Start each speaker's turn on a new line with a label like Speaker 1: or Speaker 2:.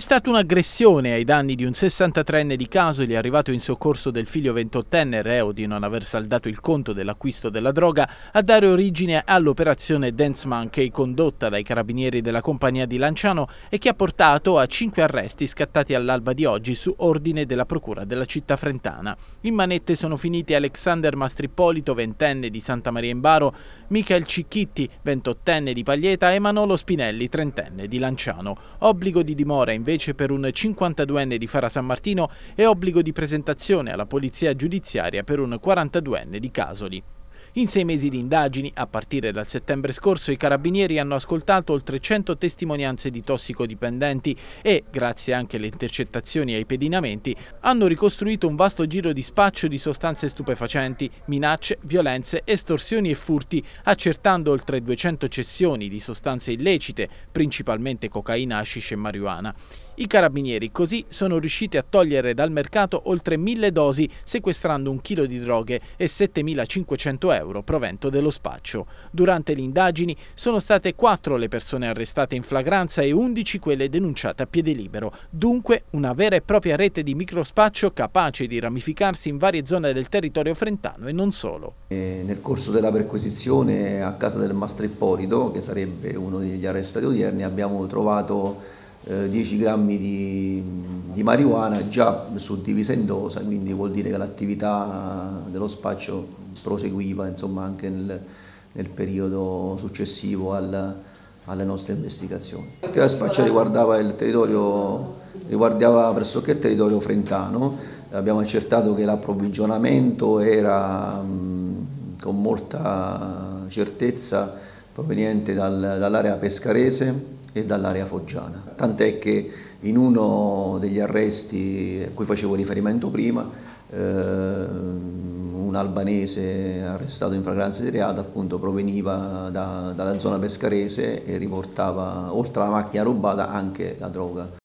Speaker 1: È stata un'aggressione ai danni di un 63enne di Casoli arrivato in soccorso del figlio 28enne reo di non aver saldato il conto dell'acquisto della droga a dare origine all'operazione Dance Monkey condotta dai carabinieri della compagnia di Lanciano e che ha portato a cinque arresti scattati all'alba di oggi su ordine della procura della città frentana. In manette sono finiti Alexander Mastrippolito, 20enne di Santa Maria in Baro, Michael Cicchitti, 28enne di Paglieta e Manolo Spinelli, 30enne di Lanciano. Obbligo di dimora invece invece per un 52enne di Fara San Martino e obbligo di presentazione alla polizia giudiziaria per un 42enne di Casoli. In sei mesi di indagini, a partire dal settembre scorso, i carabinieri hanno ascoltato oltre 100 testimonianze di tossicodipendenti e, grazie anche alle intercettazioni e ai pedinamenti, hanno ricostruito un vasto giro di spaccio di sostanze stupefacenti, minacce, violenze, estorsioni e furti, accertando oltre 200 cessioni di sostanze illecite, principalmente cocaina, hashish e marijuana. I carabinieri così sono riusciti a togliere dal mercato oltre mille dosi sequestrando un chilo di droghe e 7.500 euro provento dello spaccio. Durante le indagini sono state 4 le persone arrestate in flagranza e 11 quelle denunciate a piede libero. Dunque una vera e propria rete di microspaccio capace di ramificarsi in varie zone del territorio frentano e non solo.
Speaker 2: E nel corso della perquisizione a casa del Mastro Ippolito, che sarebbe uno degli arrestati odierni, abbiamo trovato 10 eh, grammi di, di, marijuana già suddivisa in dosa, quindi vuol dire che l'attività dello spaccio proseguiva insomma, anche nel, nel periodo successivo al, alle nostre investigazioni. L'attività dello spaccio riguardava, il territorio, riguardava pressoché il territorio frentano, abbiamo accertato che l'approvvigionamento era mh, con molta certezza proveniente dal, dall'area pescarese, e dall'area foggiana. Tant'è che in uno degli arresti a cui facevo riferimento prima, eh, un albanese arrestato in fragranza di reato appunto proveniva da, dalla zona pescarese e riportava, oltre alla macchina rubata, anche la droga